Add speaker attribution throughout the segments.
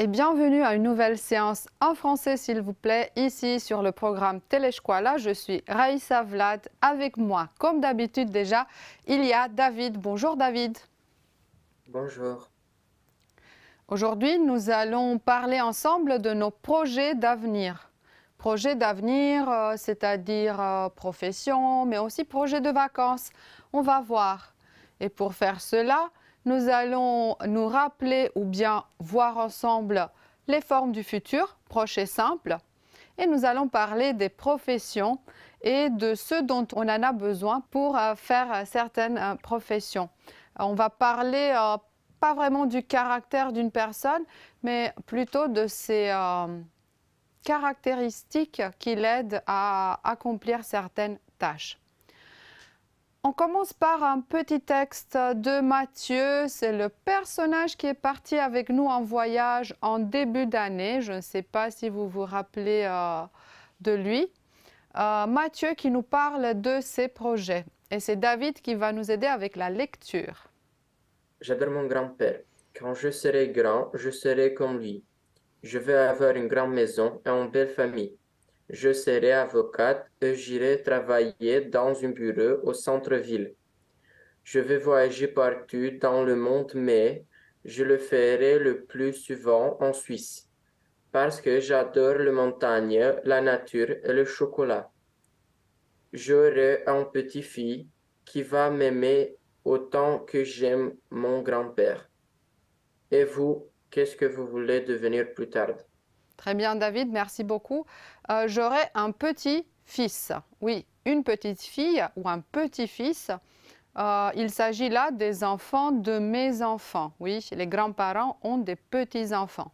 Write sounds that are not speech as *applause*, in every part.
Speaker 1: et bienvenue à une nouvelle séance en français, s'il vous plaît, ici sur le programme Téléchkoala. Je suis Raïssa Vlad. Avec moi, comme d'habitude déjà, il y a David. Bonjour David. Bonjour. Aujourd'hui, nous allons parler ensemble de nos projets d'avenir. Projets d'avenir, euh, c'est-à-dire euh, profession, mais aussi projets de vacances. On va voir. Et pour faire cela, nous allons nous rappeler ou bien voir ensemble les formes du futur, proche et simple, Et nous allons parler des professions et de ce dont on en a besoin pour euh, faire euh, certaines euh, professions. On va parler pas vraiment du caractère d'une personne, mais plutôt de ses caractéristiques qui l'aident à accomplir certaines tâches. On commence par un petit texte de Mathieu. C'est le personnage qui est parti avec nous en voyage en début d'année. Je ne sais pas si vous vous rappelez euh, de lui. Euh, Mathieu qui nous parle de ses projets. Et c'est David qui va nous aider avec la lecture.
Speaker 2: J'adore mon grand-père. Quand je serai grand, je serai comme lui. Je vais avoir une grande maison et une belle famille. Je serai avocate et j'irai travailler dans un bureau au centre-ville. Je vais voyager partout dans le monde, mais je le ferai le plus souvent en Suisse, parce que j'adore les montagnes, la nature et le chocolat. J'aurai un petit-fille qui va m'aimer autant que j'aime mon grand-père. Et vous, qu'est-ce que vous voulez devenir plus tard
Speaker 1: Très bien, David, merci beaucoup. Euh, j'aurai un petit-fils. Oui, une petite fille ou un petit-fils. Euh, il s'agit là des enfants de mes enfants. Oui, les grands-parents ont des petits-enfants.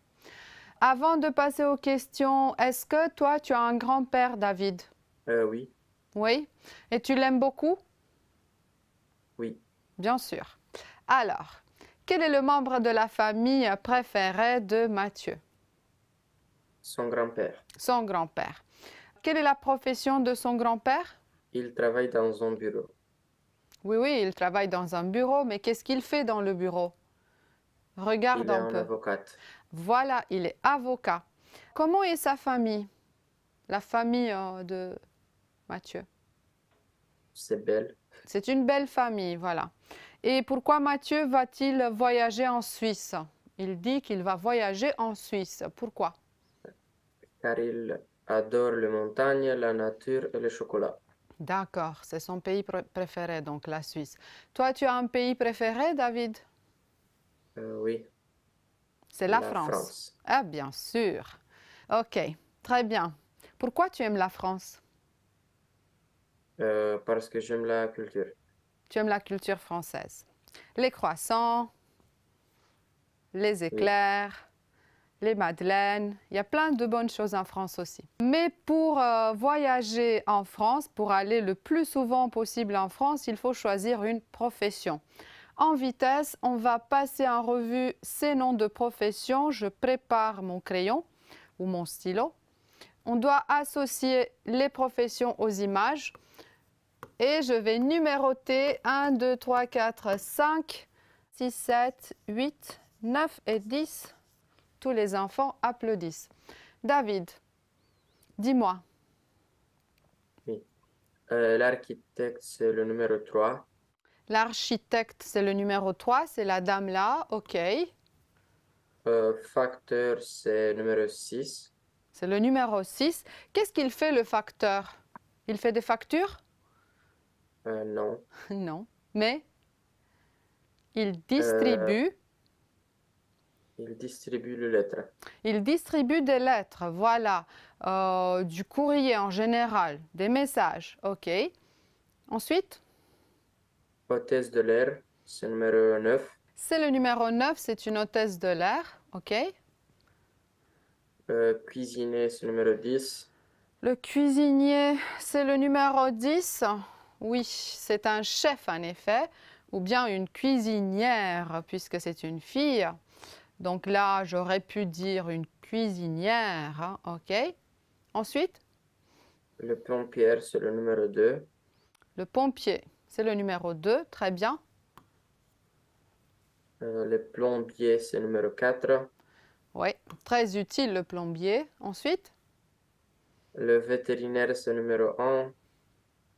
Speaker 1: Avant de passer aux questions, est-ce que toi, tu as un grand-père, David euh, Oui. Oui Et tu l'aimes beaucoup Oui. Bien sûr. Alors, quel est le membre de la famille préféré de Mathieu
Speaker 2: son grand-père.
Speaker 1: Son grand-père. Quelle est la profession de son grand-père
Speaker 2: Il travaille dans un bureau.
Speaker 1: Oui, oui, il travaille dans un bureau, mais qu'est-ce qu'il fait dans le bureau Regarde il un peu. Voilà, il est avocat. Comment est sa famille La famille euh, de Mathieu
Speaker 2: C'est belle.
Speaker 1: C'est une belle famille, voilà. Et pourquoi Mathieu va-t-il voyager en Suisse Il dit qu'il va voyager en Suisse. Pourquoi
Speaker 2: car il adore les montagnes, la nature et le chocolat.
Speaker 1: D'accord, c'est son pays préféré, donc la Suisse. Toi, tu as un pays préféré, David
Speaker 2: euh, Oui. C'est la, France.
Speaker 1: Ah, bien sûr. Ok, très bien. Pourquoi tu aimes la France
Speaker 2: euh, Parce que j'aime la culture.
Speaker 1: Tu aimes la culture française. Les croissants, les éclairs les madeleines. Il y a plein de bonnes choses en France aussi. Mais pour euh, voyager en France, pour aller le plus souvent possible en France, il faut choisir une profession. En vitesse, on va passer en revue ces noms de professions. Je prépare mon crayon ou mon stylo. On doit associer les professions aux images. Et je vais numéroter 1, 2, 3, 4, 5, 6, 7, 8, 9 et 10 tous les enfants applaudissent. David, dis-moi.
Speaker 2: Euh, l'architecte, c'est le numéro 3.
Speaker 1: L'architecte, c'est le numéro 3, c'est la dame là, ok.
Speaker 2: Euh, facteur, c'est le numéro 6.
Speaker 1: C'est le numéro 6. Qu'est-ce qu'il fait le facteur Il fait des factures
Speaker 2: euh, Non. *laughs*
Speaker 1: non, mais il distribue
Speaker 2: il distribue les
Speaker 1: lettres. Il distribue des lettres, voilà. Euh, du courrier en général, des messages, ok. Ensuite
Speaker 2: Hôtesse de l'air, c'est le numéro 9.
Speaker 1: C'est le numéro 9, c'est une hôtesse de l'air, ok.
Speaker 2: Le cuisinier, c'est le numéro 10.
Speaker 1: Le cuisinier, c'est le numéro 10. Oui, c'est un chef en effet, ou bien une cuisinière, puisque c'est une fille. Donc là, j'aurais pu dire une cuisinière, hein, ok. Ensuite Le
Speaker 2: pompier, c'est le numéro 2.
Speaker 1: Le pompier, c'est le numéro 2, très bien.
Speaker 2: Euh, le plombier, c'est le numéro 4.
Speaker 1: Oui, très utile le plombier. Ensuite
Speaker 2: Le vétérinaire, c'est le numéro 1.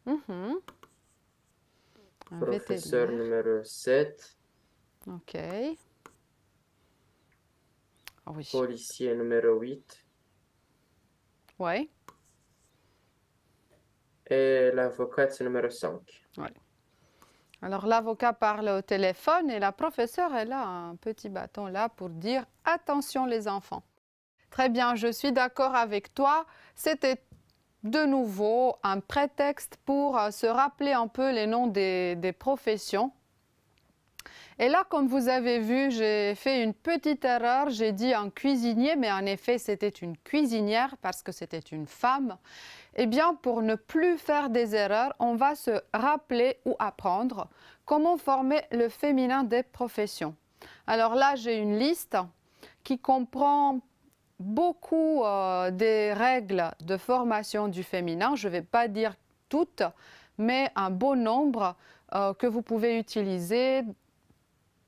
Speaker 1: Mmh. Un mhm. vétérinaire.
Speaker 2: numéro 7. OK. Le ah Policier numéro 8. Ouais. Et l'avocate numéro 5.
Speaker 1: Alors l'avocat parle au téléphone et la professeure, elle a un petit bâton là pour dire attention les enfants. Très bien, je suis d'accord avec toi. C'était de nouveau un prétexte pour euh, se rappeler un peu les noms des professions et là, comme vous avez vu, j'ai fait une petite erreur. J'ai dit un cuisinier, mais en effet, c'était une cuisinière parce que c'était une femme. Eh bien, pour ne plus faire des erreurs, on va se rappeler ou apprendre comment former le féminin des professions. Alors là, j'ai une liste qui comprend beaucoup euh, des règles de formation du féminin. Je ne vais pas dire toutes, mais un bon nombre euh, que vous pouvez utiliser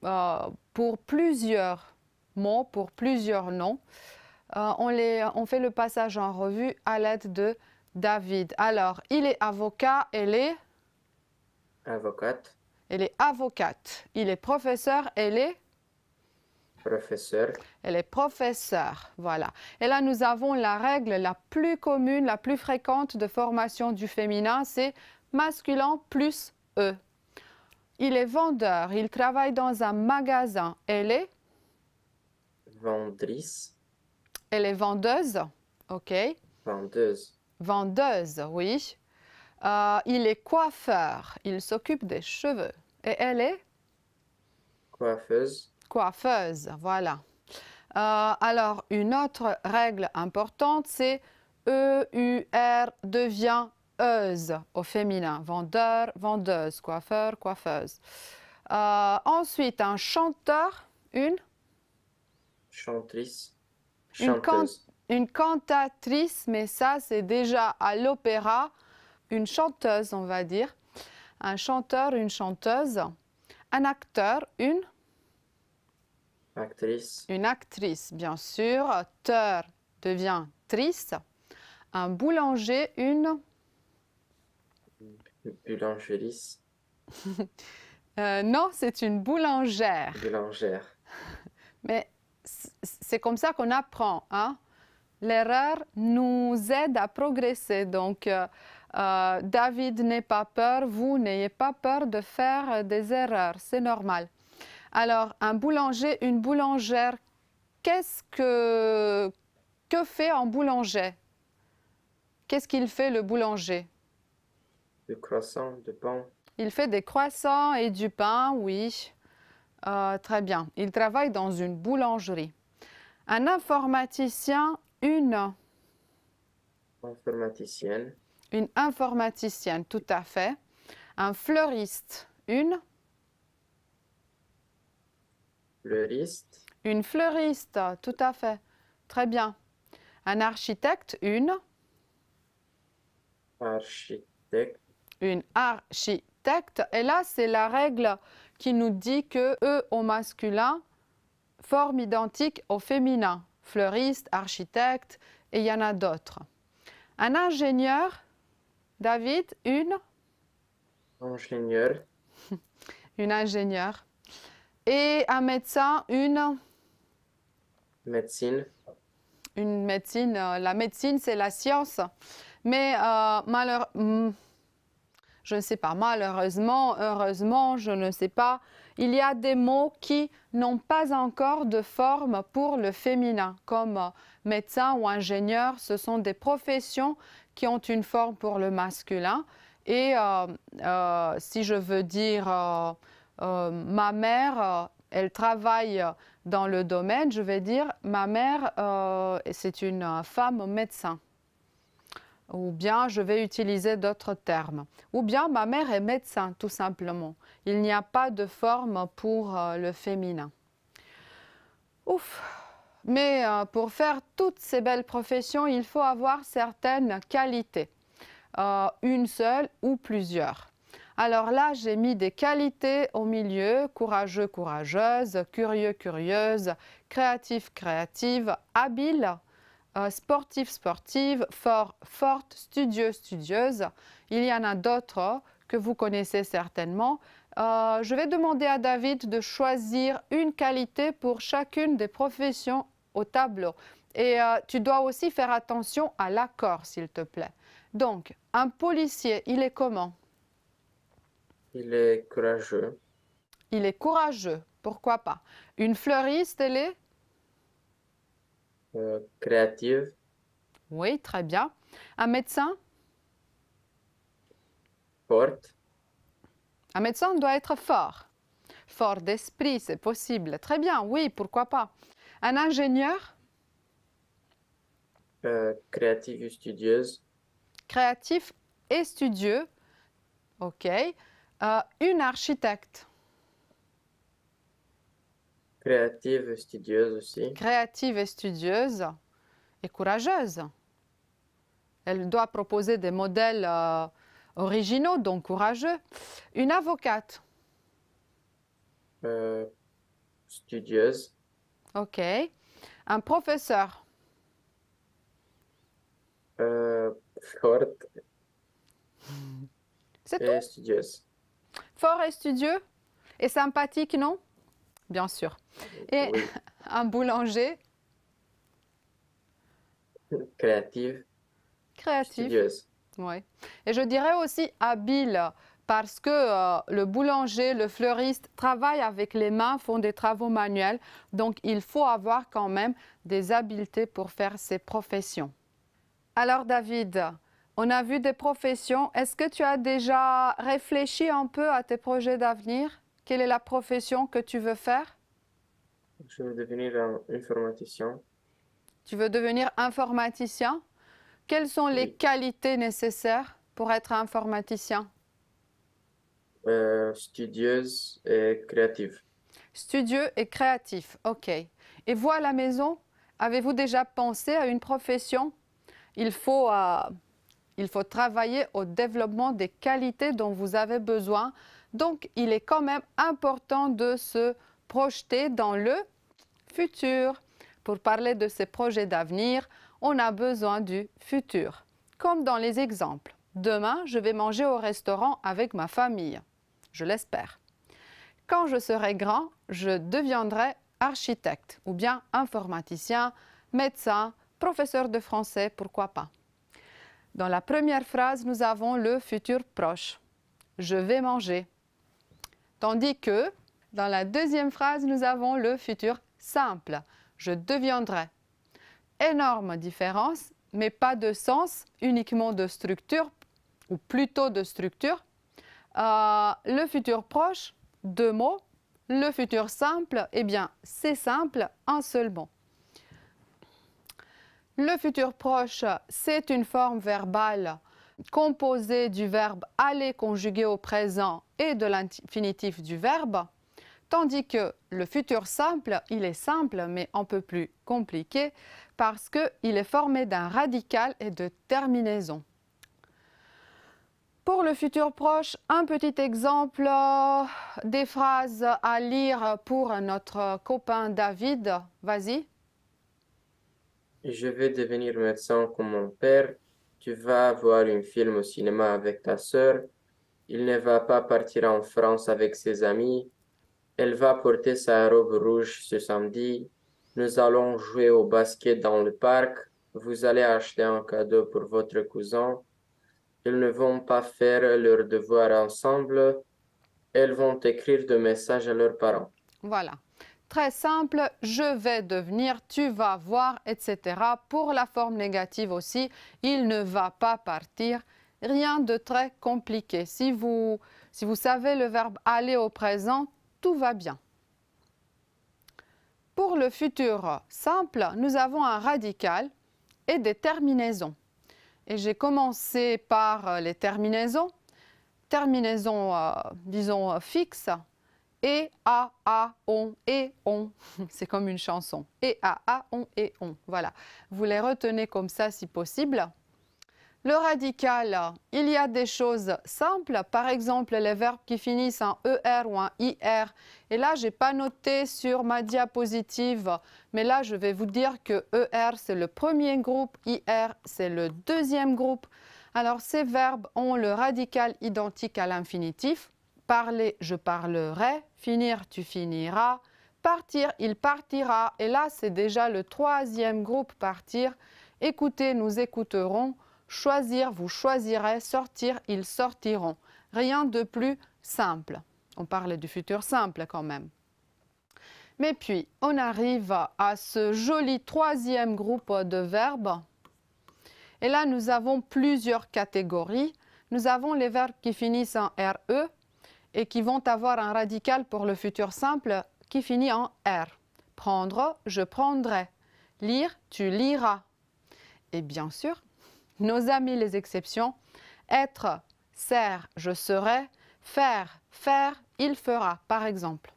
Speaker 1: euh, pour plusieurs mots, pour plusieurs noms. Euh, on, les, on fait le passage en revue à l'aide de David. Alors, il est avocat, elle est
Speaker 2: Avocate.
Speaker 1: Elle est avocate. Il est professeur, elle est
Speaker 2: Professeur.
Speaker 1: Elle est professeur, voilà. Et là, nous avons la règle la plus commune, la plus fréquente de formation du féminin, c'est masculin plus E. Il est vendeur, il travaille dans un magasin. Elle est
Speaker 2: Vendrice.
Speaker 1: Elle est vendeuse, ok. Vendeuse. Vendeuse, oui. Euh, il est coiffeur, il s'occupe des cheveux. Et elle est
Speaker 2: Coiffeuse.
Speaker 1: Coiffeuse, voilà. Euh, alors, une autre règle importante, c'est E-U-R devient « Euse » au féminin, vendeur, vendeuse, coiffeur, coiffeuse. Euh, ensuite, un chanteur, une
Speaker 2: Chantrice.
Speaker 1: Une, une, cantatrice, mais ça, c'est déjà à l'opéra. Une chanteuse, on va dire. Un chanteur, une chanteuse. Un acteur, une
Speaker 2: Actrice.
Speaker 1: Une actrice, bien sûr. Teur devient trice ». Un boulanger, une
Speaker 2: une *laughs*
Speaker 1: euh, non, c'est une boulangère.
Speaker 2: Boulangère.
Speaker 1: *laughs* Mais c'est comme ça qu'on apprend. Hein? L'erreur nous aide à progresser. Donc, euh, euh, David, n'aie pas peur, vous n'ayez pas peur de faire des erreurs, c'est normal. Alors, un boulanger, une boulangère, qu'est-ce que, que fait un boulanger Qu'est-ce qu'il fait le boulanger
Speaker 2: de de pain.
Speaker 1: Il fait des croissants et du pain, oui. Euh, très bien. Il travaille dans une boulangerie. Un informaticien, une.
Speaker 2: Informaticienne.
Speaker 1: Une informaticienne, tout à fait. Un fleuriste, une.
Speaker 2: Fleuriste.
Speaker 1: Une fleuriste, tout à fait. Très bien. Un architecte, une.
Speaker 2: Architecte une
Speaker 1: architecte. Et là, c'est la règle qui nous dit que eux au masculin, forme identique au féminin. Fleuriste, architecte, et il y en a d'autres. Un ingénieur, David, une
Speaker 2: Ingénieur.
Speaker 1: *laughs* une ingénieure. Et un médecin, une Médecine. Une médecine. Euh, la médecine, c'est la science. Mais euh, malheureusement hmm, je ne sais pas. Malheureusement, heureusement, je ne sais pas. Il y a des mots qui n'ont pas encore de forme pour le féminin, comme médecin ou ingénieur. Ce sont des professions qui ont une forme pour le masculin. Et euh, euh, si je veux dire euh, ma mère, elle travaille dans le domaine, je vais dire ma mère, c'est une femme médecin ou bien je vais utiliser d'autres termes, ou bien ma mère est médecin tout simplement. Il n'y a pas de forme pour euh, le féminin. Ouf Mais euh, pour faire toutes ces belles professions, il faut avoir certaines qualités, euh, une seule ou plusieurs. Alors là, j'ai mis des qualités au milieu, courageux, courageuse, curieux, curieuse, créatif, créative, habile, euh, sportif, sportive, fort, forte, studieux, studieuse. Il y en a d'autres que vous connaissez certainement. Euh, je vais demander à David de choisir une qualité pour chacune des professions au tableau. Et euh, tu dois aussi faire attention à l'accord, s'il te plaît. Donc, un policier, il est comment
Speaker 2: Il est courageux.
Speaker 1: Il est courageux, pourquoi pas. Une fleuriste, elle est
Speaker 2: euh, créative.
Speaker 1: Oui, très bien. Un médecin Fort. Un médecin doit être fort. Fort d'esprit, c'est possible. Très bien, oui, pourquoi pas. Un ingénieur
Speaker 2: euh, Créatif et studieuse.
Speaker 1: Créatif et studieux. OK. Euh, une architecte
Speaker 2: Créative et studieuse aussi.
Speaker 1: Créative et studieuse et courageuse. Elle doit proposer des modèles euh, originaux, donc courageux. Une avocate.
Speaker 2: Euh, studieuse.
Speaker 1: Ok. Un professeur.
Speaker 2: Euh, Fort.
Speaker 1: C'est tout. Studieuse. Fort et studieux et sympathique, non bien sûr. Euh, Et *laughs* un boulanger
Speaker 2: Créative.
Speaker 1: Créative. Oui. Et je dirais aussi habile, parce que euh, le boulanger, le fleuriste travaille avec les mains, font des travaux manuels. Donc, il faut avoir quand même des habiletés pour faire ces professions. Alors, David, on a vu des professions. Est-ce que tu as déjà réfléchi un peu à tes projets d'avenir quelle est la profession que tu veux faire
Speaker 2: Je veux devenir informaticien.
Speaker 1: Tu veux devenir informaticien Quelles sont les qualités nécessaires pour être informaticien
Speaker 2: euh, Studieuse et créative.
Speaker 1: Studieux et créatif, ok. Et vous à la maison, avez-vous déjà pensé à une profession il faut euh, travailler au développement des qualités dont vous avez besoin donc, il est quand même important de se projeter dans le futur. Pour parler de ces projets d'avenir, on a besoin du futur. Comme dans les exemples. Demain, je vais manger au restaurant avec ma famille. Je l'espère. Quand je serai grand, je deviendrai architecte ou bien informaticien, médecin, professeur de français, pourquoi pas. Dans la première phrase, nous avons le futur proche. Je vais manger. Tandis que dans la deuxième phrase, nous avons le futur simple. Je deviendrai. Énorme différence, mais pas de sens, uniquement de structure, ou plutôt de structure. Euh, le futur proche, deux mots. Le futur simple, eh bien, c'est simple, un seul mot. Le futur proche, c'est une forme verbale composé du verbe aller conjugué au présent et de l'infinitif du verbe, tandis que le futur simple, il est simple mais un peu plus compliqué parce qu'il est formé d'un radical et de terminaison. Pour le futur proche, un petit exemple euh, des phrases à lire pour notre copain David. Vas-y.
Speaker 2: Je vais devenir médecin comme mon père tu vas voir un film au cinéma avec ta sœur, il ne va pas partir en France avec ses amis, elle va porter sa robe rouge ce samedi, nous allons jouer au basket dans le parc, vous allez acheter un cadeau pour votre cousin, ils ne vont pas faire leurs devoirs ensemble, elles vont écrire des messages à leurs parents.
Speaker 1: Voilà. Très simple, je vais devenir, tu vas voir, etc. Pour la forme négative aussi, il ne va pas partir. Rien de très compliqué. Si vous, savez le verbe aller au présent, tout va bien. Pour le futur simple, nous avons un radical et des terminaisons. Et j'ai commencé par les terminaisons. terminaisons, euh, disons, euh, fixes. Et a a on et on. *laughs* C'est comme une chanson. Et a a on et on. Voilà. Vous les retenez comme ça si possible. Le radical, il y a des choses simples, par exemple les verbes qui finissent en ER ou en IR. Et là, je n'ai pas noté sur ma diapositive, mais là, je vais vous dire que ER, c'est le premier groupe, IR, c'est le deuxième groupe. Alors, ces verbes ont le radical identique à l'infinitif. Parler, je parlerai. Finir, tu finiras. Partir, il partira. Et là, c'est déjà le troisième groupe partir. Écouter, nous écouterons. Choisir, vous choisirez. Sortir, ils sortiront. Rien de plus simple. On parle du futur simple quand même. Mais puis, on arrive à ce joli troisième groupe de verbes. Et là, nous avons plusieurs catégories. Nous avons les verbes qui finissent en RE, et qui vont avoir un radical pour le futur simple qui finit en R. Prendre, je prendrai. Lire, tu liras. Et bien sûr, nos amis les exceptions, être, serre »,« je serai, faire, faire, il fera, par exemple.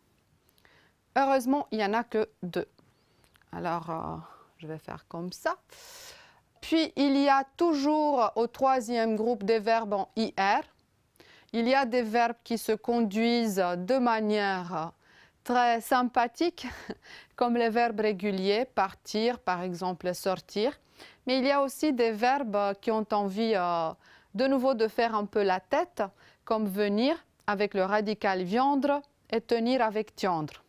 Speaker 1: Heureusement, il n'y en a que deux. Alors, euh, je vais faire comme ça. Puis, il y a toujours au troisième groupe des verbes en IR, il y a des verbes qui se conduisent de manière très sympathique, *laughs* comme les verbes réguliers, partir par exemple, sortir. Mais il y a aussi des verbes qui ont envie euh, de nouveau de faire un peu la tête, comme venir avec le radical viandre » et tenir avec tiendre.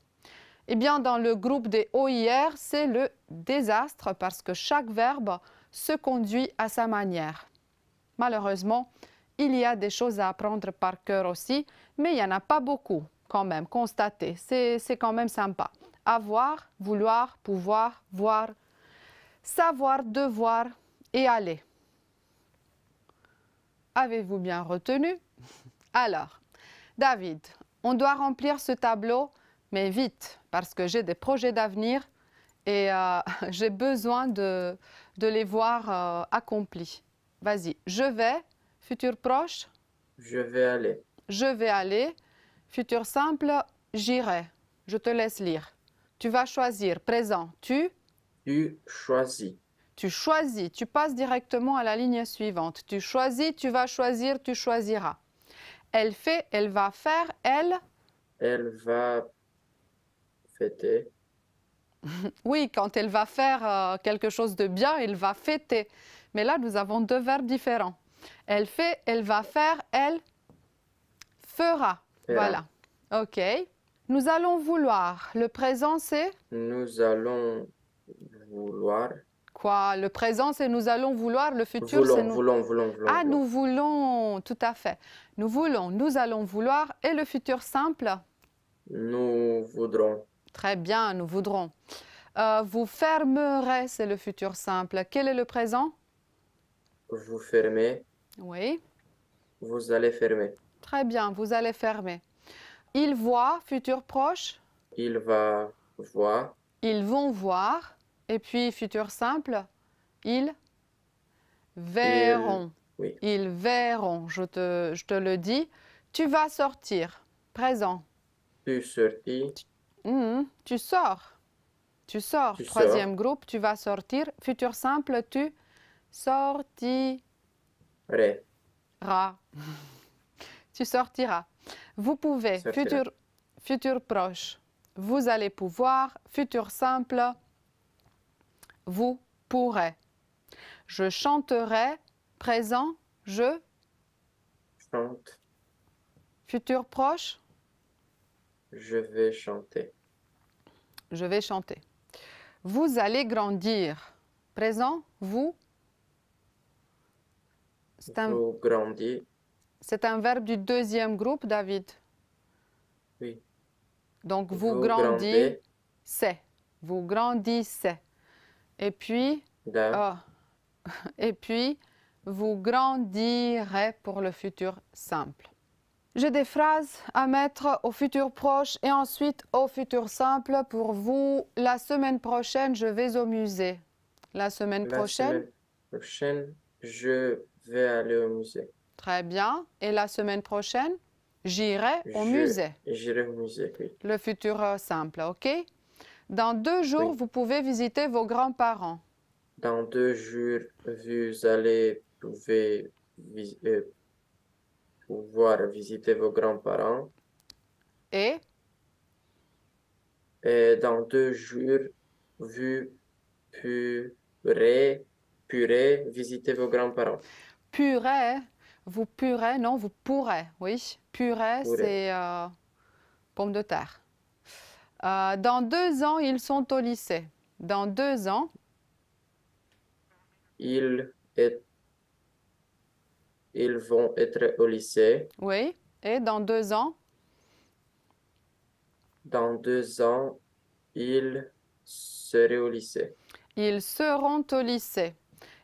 Speaker 1: Eh bien, dans le groupe des OIR, c'est le désastre parce que chaque verbe se conduit à sa manière. Malheureusement, il y a des choses à apprendre par cœur aussi, mais il n'y en a pas beaucoup quand même, constater. C'est quand même sympa. Avoir, vouloir, pouvoir, voir, savoir, devoir et aller. Avez-vous bien retenu Alors, David, on doit remplir ce tableau, mais vite, parce que j'ai des projets d'avenir et euh, *laughs* j'ai besoin de, les voir euh, accomplis. Vas-y, je vais, Futur proche
Speaker 2: Je vais aller.
Speaker 1: Je vais aller. Futur simple J'irai. Je te laisse lire. Tu vas choisir. Présent. Tu
Speaker 2: Tu choisis.
Speaker 1: Tu choisis. Tu passes directement à la ligne suivante. Tu choisis, tu vas choisir, tu choisiras. Elle fait, elle va faire, elle
Speaker 2: Elle va fêter.
Speaker 1: *laughs* oui, quand elle va faire euh, quelque chose de bien, elle va fêter. Mais là, nous avons deux verbes différents. Elle fait, elle va faire, elle fera. Voilà. OK. Nous allons vouloir. Le présent, c'est
Speaker 2: Nous allons vouloir.
Speaker 1: Quoi Le présent, c'est nous allons vouloir. Le futur, c'est nous... Voulons,
Speaker 2: voulons, voulons. Ah, nous
Speaker 1: voulons. Tout à fait. Nous voulons, nous allons vouloir. Et le futur simple
Speaker 2: Nous voudrons.
Speaker 1: Très bien, nous voudrons. Euh, vous fermerez, c'est le futur simple. Quel est le présent
Speaker 2: Vous fermez. Oui. Vous allez fermer.
Speaker 1: Très bien, vous allez fermer. Il voit, futur proche.
Speaker 2: Il va voir.
Speaker 1: Ils vont voir. Et puis, futur simple. Ils verront. Oui. Ils verront, je te, le dis. Tu vas sortir. Présent.
Speaker 2: Tu sortis.
Speaker 1: Hum, tu sors. Tu sors. Troisième groupe, tu vas sortir. Futur simple, tu sortis. Tu sortiras. Vous pouvez, futur, futur proche. Vous allez pouvoir, futur simple. Vous pourrez. Je chanterai, présent, je. Chante. Futur proche.
Speaker 2: Je vais chanter.
Speaker 1: Je vais chanter. Vous allez grandir. Présent, vous c'est un... verbe du deuxième groupe, David. Oui. Donc vous, grandissez. Vous grandissez. Et puis. Ah. *laughs* Et puis, vous grandirez pour le futur simple. J'ai des phrases à mettre au futur proche et ensuite au futur simple pour vous. La semaine prochaine, je vais au musée. La semaine Semaine
Speaker 2: prochaine, je vais aller au musée.
Speaker 1: Très bien. Et la semaine prochaine, j'irai au musée.
Speaker 2: J'irai au musée, oui.
Speaker 1: Le futur euh, simple, OK? Dans deux jours, vous pouvez visiter vos grands-parents.
Speaker 2: Dans deux jours, vous allez euh, pouvoir visiter vos grands-parents. Et? Et dans deux jours, vous pourrez, pourrez visiter vos grands-parents
Speaker 1: purée, vous purez, non, vous pourrez, oui. Purée, c'est euh, pomme de terre. Euh, dans deux ans, ils sont au lycée. Dans deux ans.
Speaker 2: Ils, ils vont être au lycée.
Speaker 1: Oui. Et dans deux ans
Speaker 2: Dans deux ans, ils seront au lycée.
Speaker 1: Ils seront au lycée.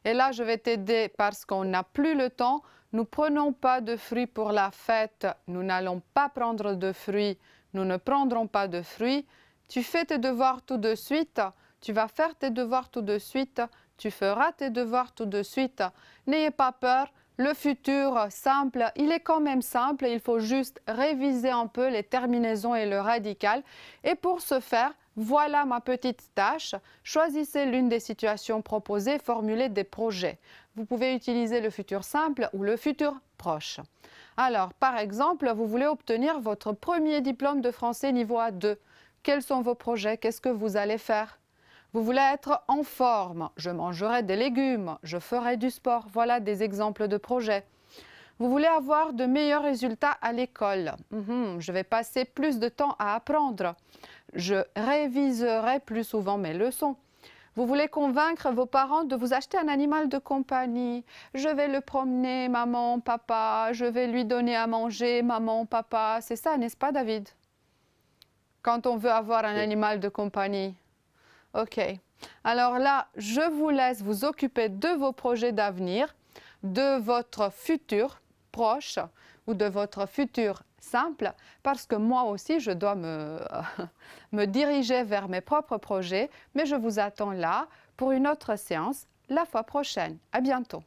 Speaker 1: Et là, je vais t'aider parce qu'on n'a plus le temps. Nous prenons pas de fruits pour la fête. Nous n'allons pas prendre de fruits. Nous ne prendrons pas de fruits. Tu fais tes devoirs tout de suite. Tu vas faire tes devoirs tout de suite. Tu feras tes devoirs tout de suite. N'ayez pas peur. Le futur simple, il est quand même simple, il faut juste réviser un peu les terminaisons et le radical. Et pour ce faire, voilà ma petite tâche. Choisissez l'une des situations proposées, formulez des projets. Vous pouvez utiliser le futur simple ou le futur proche. Alors, par exemple, vous voulez obtenir votre premier diplôme de français niveau A2. Quels sont vos projets Qu'est-ce que vous allez faire vous voulez être en forme, je mangerai des légumes, je ferai du sport. Voilà des exemples de projets. Vous voulez avoir de meilleurs résultats à l'école. Mhm, je vais passer plus de temps à apprendre. Je réviserai plus souvent mes leçons. Vous voulez convaincre vos parents de vous acheter un animal de compagnie. Je vais le promener, maman, papa. Je vais lui donner à manger, maman, papa. C'est ça, n'est-ce pas, David Quand on veut avoir un animal de compagnie. OK. Alors là, je vous laisse vous occuper de vos projets d'avenir, de votre futur proche ou de votre futur simple, parce que moi aussi, je dois me, *laughs* diriger vers mes propres projets, mais je vous attends là pour une autre séance la fois prochaine. À bientôt.